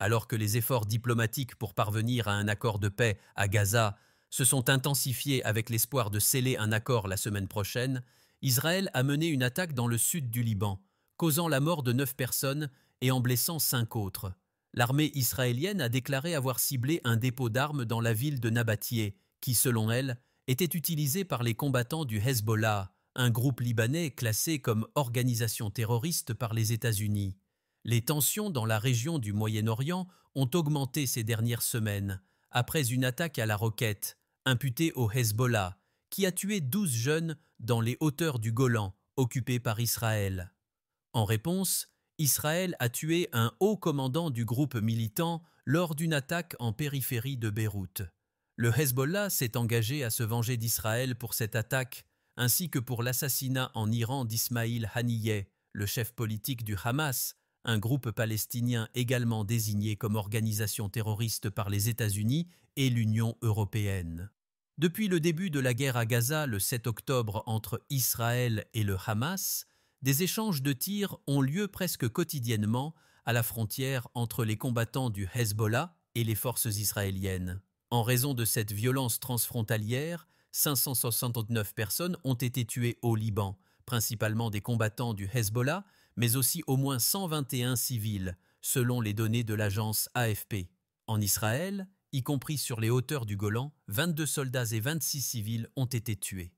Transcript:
alors que les efforts diplomatiques pour parvenir à un accord de paix à Gaza se sont intensifiés avec l'espoir de sceller un accord la semaine prochaine, Israël a mené une attaque dans le sud du Liban, causant la mort de neuf personnes et en blessant cinq autres. L'armée israélienne a déclaré avoir ciblé un dépôt d'armes dans la ville de Nabatier, qui, selon elle, était utilisé par les combattants du Hezbollah, un groupe libanais classé comme organisation terroriste par les États-Unis. Les tensions dans la région du Moyen-Orient ont augmenté ces dernières semaines, après une attaque à la roquette, imputée au Hezbollah, qui a tué 12 jeunes dans les hauteurs du Golan, occupé par Israël. En réponse, Israël a tué un haut commandant du groupe militant lors d'une attaque en périphérie de Beyrouth. Le Hezbollah s'est engagé à se venger d'Israël pour cette attaque, ainsi que pour l'assassinat en Iran d'Ismaïl Haniyeh, le chef politique du Hamas, un groupe palestinien également désigné comme organisation terroriste par les États-Unis et l'Union européenne. Depuis le début de la guerre à Gaza le 7 octobre entre Israël et le Hamas, des échanges de tirs ont lieu presque quotidiennement à la frontière entre les combattants du Hezbollah et les forces israéliennes. En raison de cette violence transfrontalière, 569 personnes ont été tuées au Liban, principalement des combattants du Hezbollah, mais aussi au moins 121 civils, selon les données de l'agence AFP. En Israël, y compris sur les hauteurs du Golan, 22 soldats et 26 civils ont été tués.